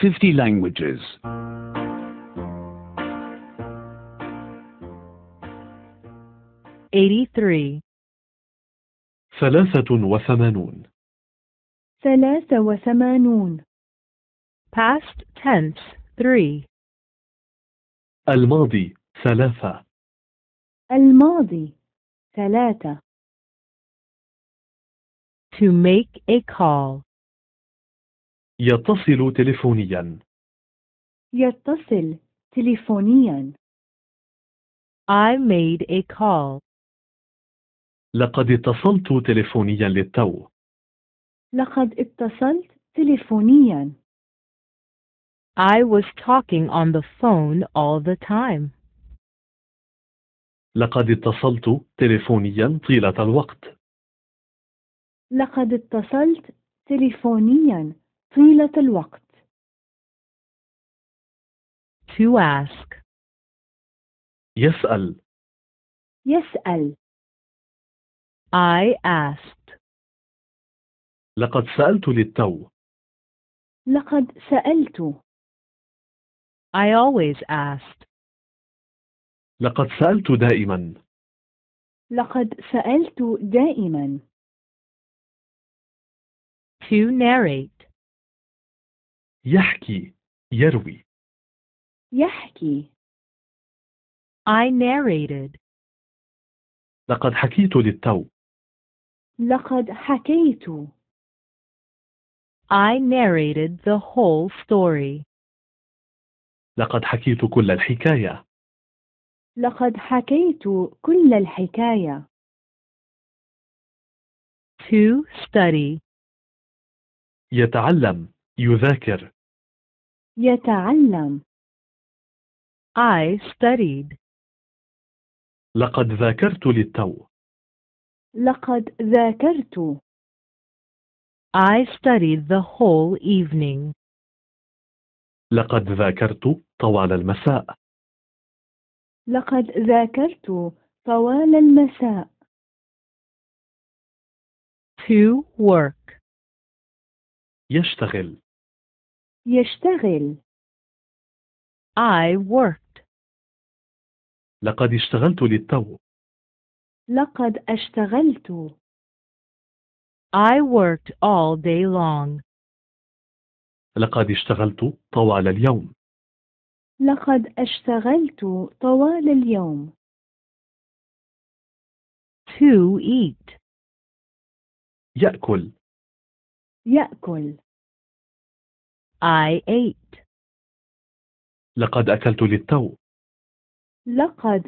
50 languages. Eighty-three. ثلاثة وثمانون ثلاثة وثمانون Past tense three الماضي ثلاثة الماضي ثلاثة To make a call يتصل تلفونيا. يتصل تلفونيا. I made a call. لقد اتصلت تلفونيا للتو. لقد اتصلت تلفونيا. I was talking on the phone all the time. لقد اتصلت تلفونيا طيلة الوقت. لقد اتصلت تلفونيا طيلة الوقت to ask يسأل يسأل I asked لقد سألت للتو لقد سألت I always asked لقد سألت دائما لقد سألت دائما to narrate يحكي يروي يحكي I narrated لقد حكيت للتو لقد حكيت I narrated the whole story لقد حكيت كل الحكاية لقد حكيت كل الحكاية to study يتعلم يذاكر. يتعلم. I studied. لقد ذاكرت للتو. لقد ذاكرت. I studied the whole evening. لقد ذاكرت طوال المساء. لقد ذاكرت طوال المساء. To work. يشتغل يشتغل I worked لقد اشتغلت للتو لقد اشتغلت I worked all day long لقد اشتغلت طوال اليوم لقد اشتغلت طوال اليوم to eat يأكل يأكل I ate لقد أكلت للتو لقد